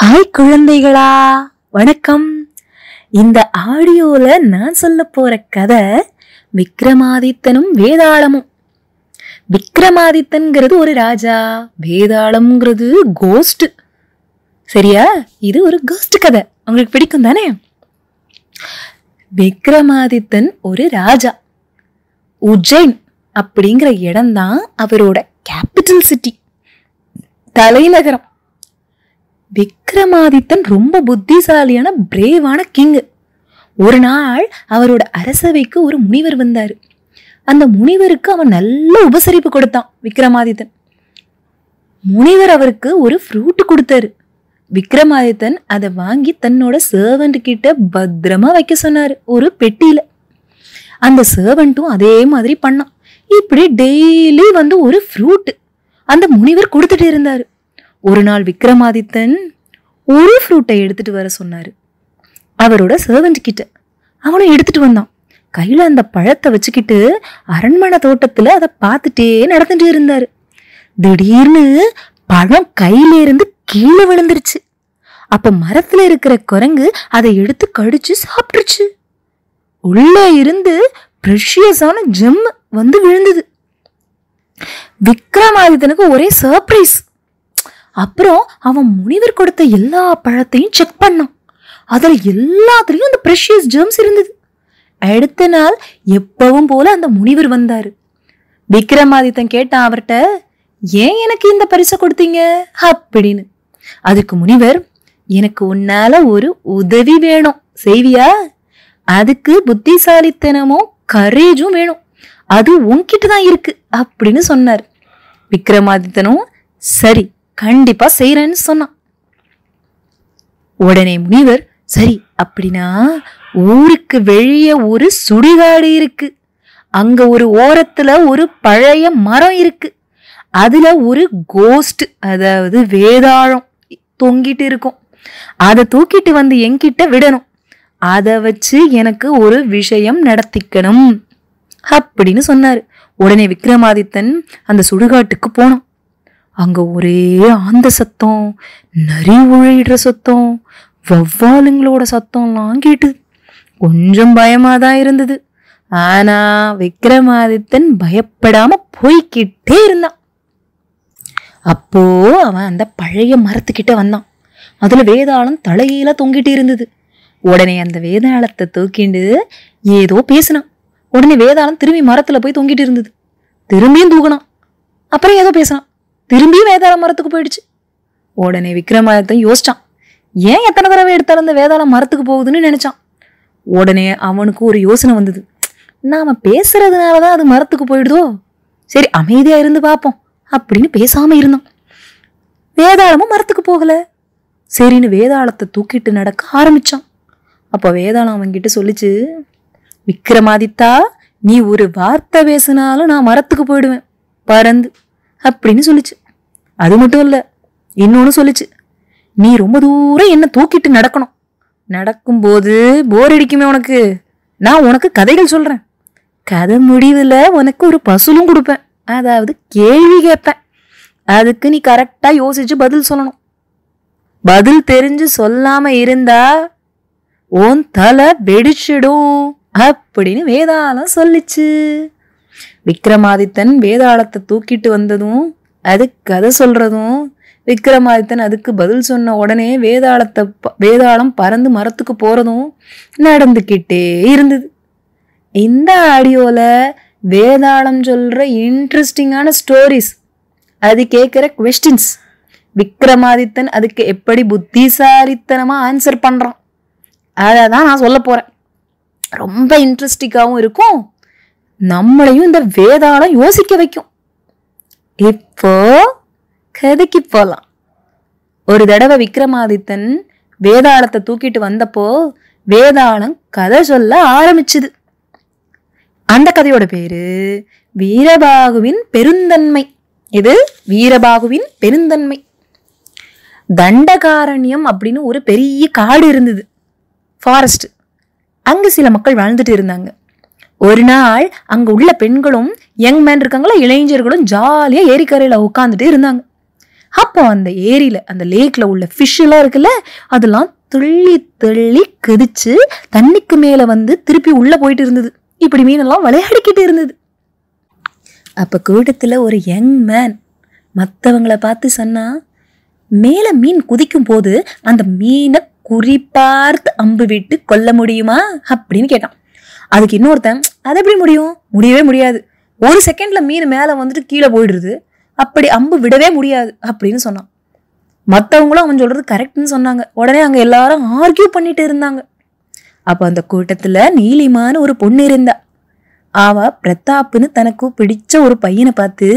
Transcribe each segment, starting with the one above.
hi குழந்தைகளா வணக்கம் இந்த ஆடியோவில் நான் சொல்ல போகிற கதை விக்ரமாதித்தனும் வேதாளமும் விக்ரமாதித்தன்கிறது ஒரு ராஜா வேதாளம்ங்கிறது கோஸ்ட் சரியா இது ஒரு கோஸ்ட் கதை உங்களுக்கு பிடிக்கும் தானே விக்ரமாதித்தன் ஒரு ராஜா உஜ்ஜைன் அப்படிங்கிற இடம்தான் அவரோட கேபிட்டல் சிட்டி தலைநகரம் விக்ரமாதித்தன் ரொம்ப புத்திசாலியான பிரேவான கிங்கு ஒரு நாள் அவரோட அரசவைக்கு ஒரு முனிவர் வந்தார் அந்த முனிவருக்கு அவன் நல்ல உபசரிப்பு கொடுத்தான் விக்ரமாதித்தன் முனிவர் அவருக்கு ஒரு ஃப்ரூட் கொடுத்தாரு விக்ரமாதித்தன் அதை வாங்கி தன்னோட சர்வெண்ட் கிட்ட பத்திரமா வைக்க சொன்னார் ஒரு பெட்டியில அந்த சர்வெண்ட்டும் அதே மாதிரி பண்ணான் இப்படி டெய்லி வந்து ஒரு ஃப்ரூட் அந்த முனிவர் கொடுத்துட்டு இருந்தாரு ஒரு நாள் விக்ரமாதித்தன் ஒரு ஃப்ரூட்டை எடுத்துட்டு வர சொன்னார் அவரோட சர்வெண்ட் கிட்ட அவனும் எடுத்துட்டு வந்தான் கையில் அந்த பழத்தை வச்சுக்கிட்டு அரண்மனை தோட்டத்தில் அதை பார்த்துட்டே நடந்துட்டு இருந்தார் திடீர்னு பழம் கையிலேருந்து கீழே விழுந்துருச்சு அப்போ மரத்தில் இருக்கிற குரங்கு அதை எடுத்து கடிச்சு சாப்பிட்டுருச்சு உள்ளே இருந்து ப்ரெஷியஸான ஜெம் வந்து விழுந்தது விக்ரமாதித்தனுக்கு ஒரே சர்ப்ரைஸ் அப்புறம் அவன் முனிவர் கொடுத்த எல்லா பழத்தையும் செக் பண்ணான் அதில் எல்லாத்துலேயும் அந்த ப்ரெஷியஸ் ஜேர்ம்ஸ் இருந்தது அடுத்த நாள் எப்பவும் போல அந்த முனிவர் வந்தார் விக்ரமாதித்தன் கேட்டான் அவர்கிட்ட ஏன் எனக்கு இந்த பரிசை கொடுத்தீங்க அப்படின்னு அதுக்கு முனிவர் எனக்கு உன்னால ஒரு உதவி வேணும் செய்வியா அதுக்கு புத்திசாலித்தனமும் கரேஜும் வேணும் அது உன்கிட்ட தான் இருக்கு அப்படின்னு சொன்னார் விக்ரமாதித்தனும் சரி கண்டிப்பா செய்யறேன்னு சொன்னான் உடனே முனிவர் சரி அப்படின்னா ஊருக்கு வெளியே ஒரு சுடுகாடு இருக்கு அங்க ஒரு ஓரத்துல ஒரு பழைய மரம் இருக்கு அதுல ஒரு கோஸ்ட் அதாவது வேதாழம் தொங்கிட்டு இருக்கும் அதை தூக்கிட்டு வந்து என்கிட்ட விடணும் அதை வச்சு எனக்கு ஒரு விஷயம் நடத்திக்கணும் அப்படின்னு சொன்னார் உடனே விக்ரமாதித்தன் அந்த சுடுகாட்டுக்கு போனோம் அங்க ஒரே ஆந்த சத்தம் நரி உழையிடுற சத்தம் வவ்வாலுங்களோட சத்தம்லாம் கேட்டு கொஞ்சம் பயமா தான் இருந்தது ஆனா விக்ரமாதித்தன் பயப்படாம போய்கிட்டே இருந்தான் அப்போ அவன் அந்த பழைய மரத்துக்கிட்ட வந்தான் அதுல வேதாளம் தலையில தொங்கிட்டு இருந்தது உடனே அந்த வேதாளத்தை தூக்கிண்டு ஏதோ பேசினான் உடனே வேதாளம் திரும்பி மரத்துல போய் தொங்கிட்டு இருந்தது திரும்பியும் தூக்கினான் அப்புறம் ஏதோ பேசினான் திரும்பியும் வேதாள மரத்துக்கு போயிடுச்சு உடனே விக்ரமாதித்தன் யோசிச்சான் ஏன் எத்தனை தடவை எடுத்தாலும் இந்த வேதாள மரத்துக்கு போகுதுன்னு நினைச்சான் உடனே அவனுக்கு ஒரு யோசனை வந்தது நாம பேசுறதுனால தான் அது மரத்துக்கு போயிடுதோ சரி அமைதியா இருந்து பார்ப்போம் அப்படின்னு பேசாம இருந்தோம் வேதாளமும் மரத்துக்கு போகல சரின்னு வேதாளத்தை தூக்கிட்டு நடக்க ஆரம்பிச்சான் அப்போ வேதாளம் அவன்கிட்ட சொல்லிச்சு விக்ரமாதித்தா நீ ஒரு வார்த்தை பேசினாலும் நான் மரத்துக்கு போயிடுவேன் பறந்து அப்படின்னு சொல்லிச்சு அது மட்டும் இல்லை இன்னொன்று சொல்லிச்சு நீ ரொம்ப தூரம் என்ன தூக்கிட்டு நடக்கணும் நடக்கும்போது போர் அடிக்குமே உனக்கு நான் உனக்கு கதைகள் சொல்கிறேன் கதை முடிவில் உனக்கு ஒரு பசுலும் கொடுப்பேன் அதாவது கேள்வி கேட்பேன் அதுக்கு நீ கரெக்டாக யோசிச்சு பதில் சொல்லணும் பதில் தெரிஞ்சு சொல்லாம இருந்தா உன் தலை வெடிச்சிடும் அப்படின்னு வேதாளம் சொல்லிச்சு விக்ரமாதித்தன் வேதாளத்தை தூக்கிட்டு வந்ததும் அது கதை சொல்கிறதும் விக்ரமாதித்தன் அதுக்கு பதில் சொன்ன உடனே வேதாளத்தை வேதாளம் பறந்து மரத்துக்கு போகிறதும் நடந்துக்கிட்டே இருந்தது இந்த ஆடியோவில் வேதாளம் சொல்கிற இன்ட்ரெஸ்டிங்கான ஸ்டோரிஸ் அது கேட்குற கொஸ்டின்ஸ் விக்ரமாதித்தன் அதுக்கு எப்படி புத்திசாலித்தனமாக ஆன்சர் பண்ணுறான் அதை தான் நான் சொல்ல போகிறேன் ரொம்ப இன்ட்ரெஸ்டிங்காகவும் இருக்கும் நம்மளையும் இந்த வேதாளம் யோசிக்க வைக்கும் இப்போ கதைக்கு போகலாம் ஒரு தடவை விக்ரமாதித்தன் வேதாளத்தை தூக்கிட்டு வந்தப்போ வேதாளம் கதை சொல்ல ஆரம்பிச்சுது அந்த கதையோட பேரு வீரபாகுவின் பெருந்தன்மை இது வீரபாகுவின் பெருந்தன்மை தண்டகாரண்யம் அப்படின்னு ஒரு பெரிய காடு இருந்தது ஃபாரஸ்ட் அங்கே சில மக்கள் வாழ்ந்துட்டு இருந்தாங்க ஒரு நாள் அங்கே உள்ள பெண்களும் யங் மேன் இருக்காங்களா இளைஞர்களும் ஜாலியாக ஏரிக்கரையில் உட்காந்துட்டு இருந்தாங்க அப்போ அந்த ஏரியில் அந்த லேக்கில் உள்ள ஃபிஷ்ஷெல்லாம் இருக்குல்ல அதெல்லாம் துள்ளி துள்ளி கதிச்சு தண்ணிக்கு மேலே வந்து திருப்பி உள்ளே போயிட்டு இருந்தது இப்படி மீனெல்லாம் விளையாடிக்கிட்டு இருந்தது அப்போ கூட்டத்துல ஒரு யங் மேன் மற்றவங்களை பார்த்து சொன்னா மேலே மீன் குதிக்கும் போது அந்த மீனை குறிப்பார்த்து அம்பு விட்டு கொல்ல முடியுமா அப்படின்னு கேட்டான் அதுக்கு இன்னொருத்தன் அது எப்படி முடியும் முடியவே முடியாது ஒரு செகண்ட்ல மீன் மேலே வந்துட்டு கீழே போயிடுறது அப்படி அம்பு விடவே முடியாது அப்படின்னு சொன்னான் மற்றவங்களும் அவன் சொல்றது கரெக்ட்னு சொன்னாங்க உடனே அங்கே எல்லாரும் ஆர்கியூ பண்ணிட்டு இருந்தாங்க அப்போ அந்த கூட்டத்தில் நீலிமான்னு ஒரு பொண்ணு இருந்தா அவ பிரதாப்னு தனக்கு பிடிச்ச ஒரு பையனை பார்த்து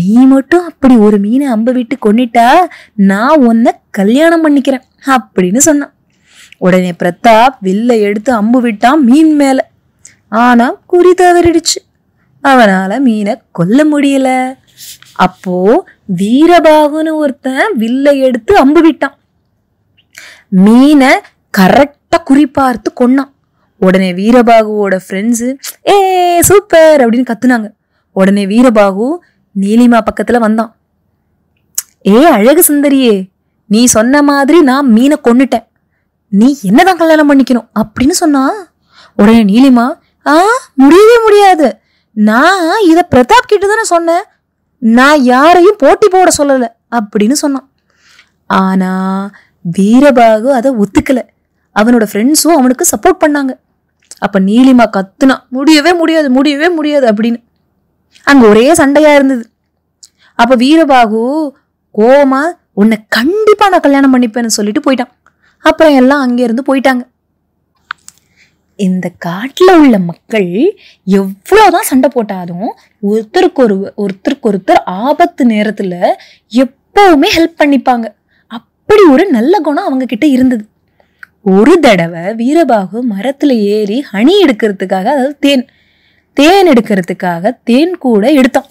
நீ மட்டும் அப்படி ஒரு மீனை அம்ப விட்டு கொண்டுட்டா நான் உன்னை கல்யாணம் பண்ணிக்கிறேன் அப்படின்னு சொன்னான் உடனே பிரதாப் வில்ல எடுத்து அம்பு விட்டான் மீன் மேலே ஆனால் குறி தவறிடுச்சு அவனால் மீனை கொல்ல முடியல அப்போ வீரபாகுன்னு ஒருத்தன் வில்லை எடுத்து அம்பு விட்டான் மீனை கரெக்டாக பார்த்து கொன்னான் உடனே வீரபாகுவோட ஃப்ரெண்ட்ஸு ஏ சூப்பர் அப்படின்னு கத்துனாங்க உடனே வீரபாகு நீலிமா பக்கத்தில் வந்தான் ஏ அழகு சுந்தரியே நீ சொன்ன மாதிரி நான் மீனை கொண்டுட்டேன் நீ என்னதான் கல்யாணம் பண்ணிக்கணும் அப்படின்னு சொன்னா உடனே நீலிமா ஆ முடியவே முடியாது நான் இதை பிரதாப் கிட்ட தானே சொன்னேன் நான் யாரையும் போட்டி போட சொல்லலை அப்படின்னு சொன்னான் ஆனால் வீரபாகு அதை ஒத்துக்கலை அவனோட ஃப்ரெண்ட்ஸும் அவனுக்கு சப்போர்ட் பண்ணாங்க அப்போ நீலிமா கத்துனா முடியவே முடியாது முடியவே முடியாது அப்படின்னு அங்கே ஒரே சண்டையாக இருந்தது அப்போ வீரபாகு கோமா உன்னை கண்டிப்பாக நான் கல்யாணம் பண்ணிப்பேன்னு சொல்லிட்டு போயிட்டான் அப்புறம் எல்லாம் அங்கேருந்து போயிட்டாங்க இந்த காட்டில் உள்ள மக்கள் எவ்வளோதான் சண்டை போட்டாலும் ஒருத்தருக்கு ஒரு ஒருத்தருக்கு ஒருத்தர் ஆபத்து நேரத்தில் எப்போவுமே ஹெல்ப் பண்ணிப்பாங்க அப்படி ஒரு நல்ல குணம் அவங்க கிட்ட இருந்தது ஒரு தடவை வீரபாகு மரத்தில் ஏறி ஹனி எடுக்கிறதுக்காக அதாவது தேன் தேன் எடுக்கிறதுக்காக தேன் கூட எடுத்தான்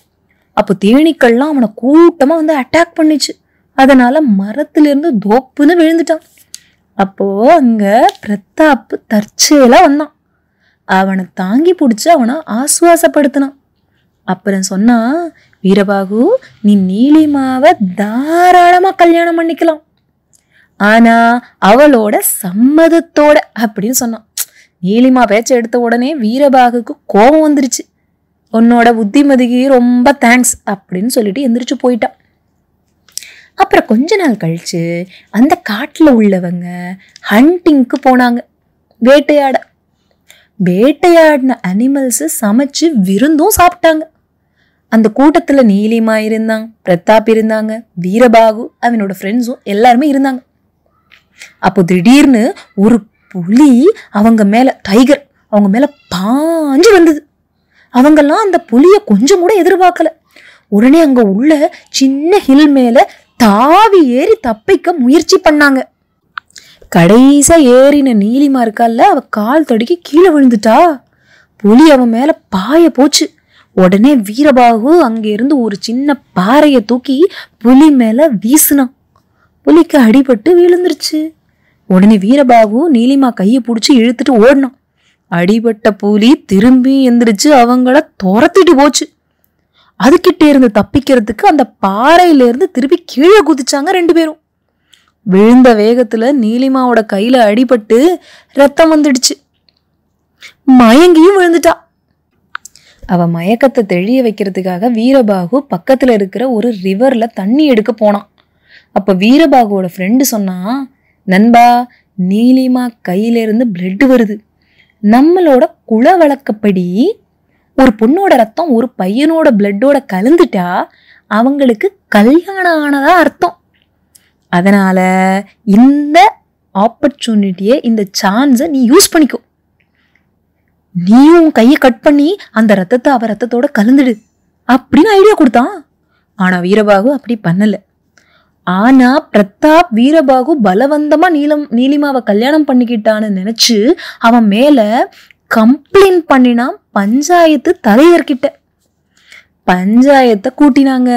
அப்போ தேனீக்கள்லாம் அவனை கூட்டமாக வந்து அட்டாக் பண்ணிச்சு அதனால மரத்திலிருந்து தோப்புன்னு விழுந்துட்டான் அப்போது அங்கே பிரதாப் தற்செயலாக வந்தான் அவனை தாங்கி பிடிச்சி அவனை ஆசுவாசப்படுத்தினான் அப்புறம் சொன்னான் வீரபாகு நீ நீலிமாவை தாராளமாக கல்யாணம் பண்ணிக்கலாம் ஆனால் அவளோட சம்மதத்தோட அப்படின்னு சொன்னான் நீலிமா பேச்சை எடுத்த உடனே வீரபாகுக்கு கோபம் வந்துருச்சு உன்னோட புத்திமதிக்கு ரொம்ப தேங்க்ஸ் அப்படின்னு சொல்லிட்டு எந்திரிச்சு போயிட்டான் அப்புறம் கொஞ்ச நாள் கழித்து அந்த காட்டில் உள்ளவங்க ஹண்டிங்க்கு போனாங்க வேட்டையாட வேட்டையாடின அனிமல்ஸு சமைச்சு விருந்தும் சாப்பிட்டாங்க அந்த கூட்டத்தில் நீலிமா இருந்தாங்க பிரதாப் இருந்தாங்க வீரபாகு அவனோட ஃப்ரெண்ட்ஸும் எல்லாருமே இருந்தாங்க அப்போ திடீர்னு ஒரு புலி அவங்க மேலே டைகர் அவங்க மேலே பாஞ்சு வந்தது அவங்கெல்லாம் அந்த புலியை கொஞ்சம் கூட எதிர்பார்க்கல உடனே அங்கே உள்ள சின்ன ஹில் மேலே தாவி ஏறி தப்பிக்க முயற்சி பண்ணாங்க கடைசியா ஏறின நீலிமா இருக்கால அவ கால் தொடக்கி கீழே விழுந்துட்டா புலி அவன் மேல பாய போச்சு உடனே வீரபாகு அங்கிருந்து ஒரு சின்ன பாறையை தூக்கி புலி மேல வீசினான் புலிக்கு அடிபட்டு விழுந்துருச்சு உடனே வீரபாகு நீலிமா கையை பிடிச்சி இழுத்துட்டு ஓடினான் அடிபட்ட புலி திரும்பி எந்திரிச்சு அவங்கள துரத்திட்டு போச்சு அதுக்கிட்டே இருந்து தப்பிக்கிறதுக்கு அந்த பாறையிலேருந்து திருப்பி கீழே குதிச்சாங்க ரெண்டு பேரும் விழுந்த வேகத்தில் நீலிமாவோட கையில் அடிபட்டு ரத்தம் வந்துடுச்சு மயங்கியும் விழுந்துட்டா அவள் மயக்கத்தை தெளிய வைக்கிறதுக்காக வீரபாகு பக்கத்தில் இருக்கிற ஒரு ரிவரில் தண்ணி எடுக்க போனான் அப்போ வீரபாகுவோட ஃப்ரெண்டு சொன்னா நண்பா நீலிமா கையிலேருந்து பிளட் வருது நம்மளோட குள வழக்கப்படி ஒரு பொண்ணோட ரத்தம் ஒரு பையனோட பிளட்டோட கலந்துட்டா அவங்களுக்கு கல்யாணம் ஆனதா அர்த்தம் அதனால் இந்த ஆப்பர்ச்சுனிட்டியை இந்த சான்ஸை நீ யூஸ் பண்ணிக்கோ நீயும் கையை கட் பண்ணி அந்த ரத்தத்தை அவ ரத்தத்தோட கலந்துடு அப்படின்னு ஐடியா கொடுத்தான் ஆனால் வீரபாகு அப்படி பண்ணலை ஆனால் பிரதாப் வீரபாகு பலவந்தமாக நீலம் நீலிமாவை கல்யாணம் பண்ணிக்கிட்டான்னு நினச்சி அவன் மேலே கம்ப்ளைண்ட் பண்ணினான் பஞ்சாயத்து தலைவர்கிட்ட பஞ்சாயத்தை கூட்டினாங்க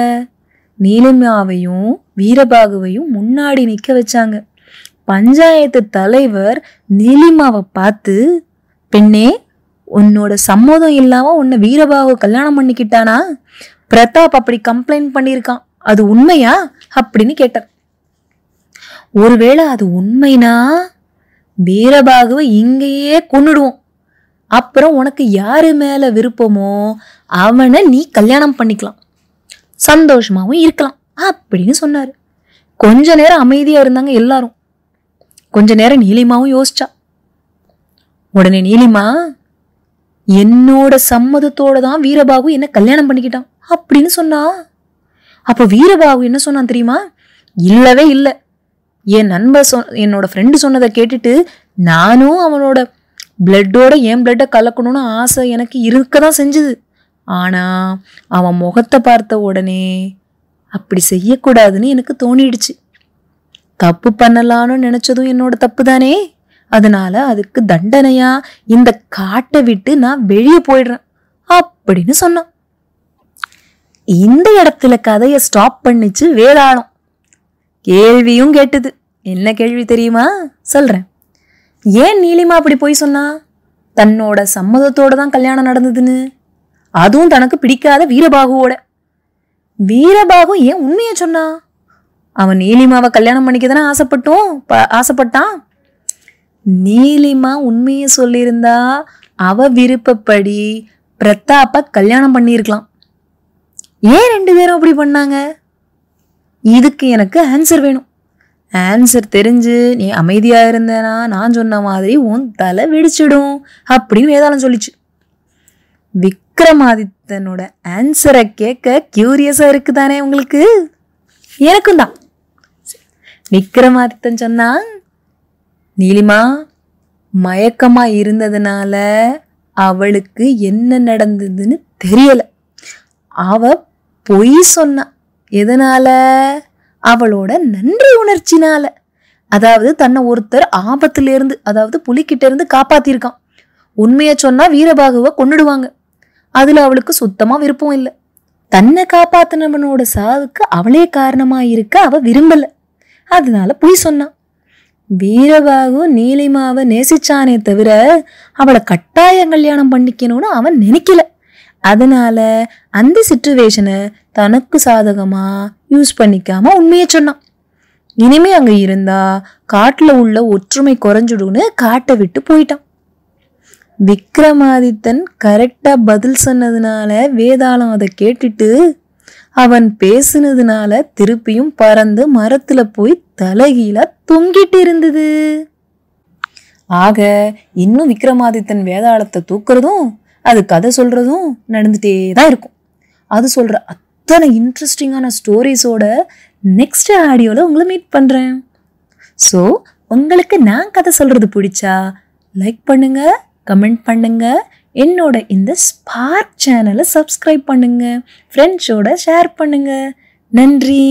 நீலம்யாவையும் வீரபாகுவையும் முன்னாடி நிற்க வச்சாங்க பஞ்சாயத்து தலைவர் நீலிமாவை பார்த்து பெண்ணே உன்னோட சம்மதம் இல்லாமல் உன்னை வீரபாகு கல்யாணம் பண்ணிக்கிட்டானா பிரதாப் அப்படி கம்ப்ளைண்ட் பண்ணியிருக்கான் அது உண்மையா அப்படின்னு கேட்டார் ஒருவேளை அது உண்மைனா வீரபாகுவை இங்கேயே கொண்டுடுவோம் அப்புறம் உனக்கு யாரு மேலே விருப்பமோ அவனை நீ கல்யாணம் பண்ணிக்கலாம் சந்தோஷமாகவும் இருக்கலாம் அப்படின்னு சொன்னார் கொஞ்ச நேரம் அமைதியாக இருந்தாங்க எல்லாரும் கொஞ்ச நேரம் நீலிமாவும் யோசிச்சா உடனே நீலிமா என்னோட சம்மதத்தோட தான் வீரபாபு என்ன கல்யாணம் பண்ணிக்கிட்டான் அப்படின்னு சொன்னா அப்போ வீரபாபு என்ன சொன்னான் தெரியுமா இல்லவே இல்லை என் நண்பர் சொ என்னோட ஃப்ரெண்டு சொன்னதை கேட்டுட்டு நானும் அவனோட பிளட்டோட என் பிளட்டை கலக்கணும்னு ஆசை எனக்கு இருக்க தான் செஞ்சுது ஆனால் அவன் முகத்தை பார்த்த உடனே அப்படி செய்யக்கூடாதுன்னு எனக்கு தோணிடுச்சு தப்பு பண்ணலான்னு நினச்சதும் என்னோட தப்பு தானே அதனால அதுக்கு தண்டனையா இந்த காட்டை விட்டு நான் வெளியே போயிடுறேன் அப்படின்னு சொன்னான் இந்த இடத்துல கதையை ஸ்டாப் பண்ணிச்சு வேதாளம் கேள்வியும் கேட்டது என்ன கேள்வி தெரியுமா சொல்றேன் ஏன் நீலிமா அப்படி போய் சொன்னா தன்னோட சம்மதத்தோட தான் கல்யாணம் நடந்ததுன்னு அதுவும் தனக்கு பிடிக்காத வீரபாகுவோட வீரபாகு ஏன் உண்மையை சொன்னா அவன் நீலிமாவை கல்யாணம் பண்ணிக்க தானே ஆசைப்பட்டோம் ஆசைப்பட்டான் நீலிமா உண்மையை சொல்லியிருந்தா அவ விருப்பப்படி பிரதாப்ப கல்யாணம் பண்ணியிருக்கலாம் ஏன் ரெண்டு பேரும் அப்படி பண்ணாங்க இதுக்கு எனக்கு ஆன்சர் வேணும் ஆன்சர் தெரிஞ்சு நீ அமைதியாக இருந்தேனா நான் சொன்ன மாதிரி உன் தலை வெடிச்சிடும் அப்படின்னு வேதாளம் சொல்லிச்சு விக்ரமாதித்தனோட ஆன்சரை கேட்க கியூரியஸாக இருக்குதானே உங்களுக்கு எனக்கும் தான் விக்ரமாதித்தன் சொன்னான் நீலிமா மயக்கமா இருந்ததுனால அவளுக்கு என்ன நடந்ததுன்னு தெரியல அவ பொய் சொன்னான் எதனால அவளோட நன்றி உணர்ச்சினால அதாவது தன்னை ஒருத்தர் ஆபத்திலிருந்து அதாவது புலிக்கிட்ட இருந்து காப்பாத்திருக்கான் உண்மையை சொன்னா வீரபாகுவை கொண்டுடுவாங்க அதுல அவளுக்கு சுத்தமா விருப்பம் இல்லை தன்னை காப்பாத்தினவனோட சாவுக்கு அவளே காரணமா இருக்க அவ விரும்பல அதனால பொய் சொன்னான் வீரபாகு நீலிமாவை நேசிச்சானே தவிர அவளை கட்டாயம் கல்யாணம் பண்ணிக்கணும்னு அவன் நினைக்கல அதனால அந்த சுச்சுவேஷனை தனக்கு சாதகமா யூஸ் பண்ணிக்காம உண்மையை சொன்னான் இனிமே அங்க இருந்தா காட்டுல உள்ள ஒற்றுமை குறைஞ்சிடும்னு காட்டை விட்டு போயிட்டான் விக்ரமாதித்தன் கரெக்டா பதில் சொன்னதுனால வேதாளம் அதை கேட்டுட்டு அவன் பேசுனதுனால திருப்பியும் பறந்து மரத்துல போய் தலைகீழா தொங்கிட்டு இருந்தது ஆக இன்னும் விக்ரமாதித்தன் வேதாளத்தை தூக்குறதும் அது கதை சொல்கிறதும் நடந்துகிட்டே தான் இருக்கும் அது சொல்கிற அத்தனை இன்ட்ரெஸ்டிங்கான ஸ்டோரிஸோட நெக்ஸ்ட் ஆடியோவில் உங்களை மீட் பண்ணுறேன் ஸோ உங்களுக்கு நான் கதை சொல்கிறது பிடிச்சா லைக் பண்ணுங்கள் கமெண்ட் பண்ணுங்கள் என்னோட இந்த ஸ்பார்க் சேனலை சப்ஸ்கிரைப் பண்ணுங்கள் ஃப்ரெண்ட்ஸோட ஷேர் பண்ணுங்கள் நன்றி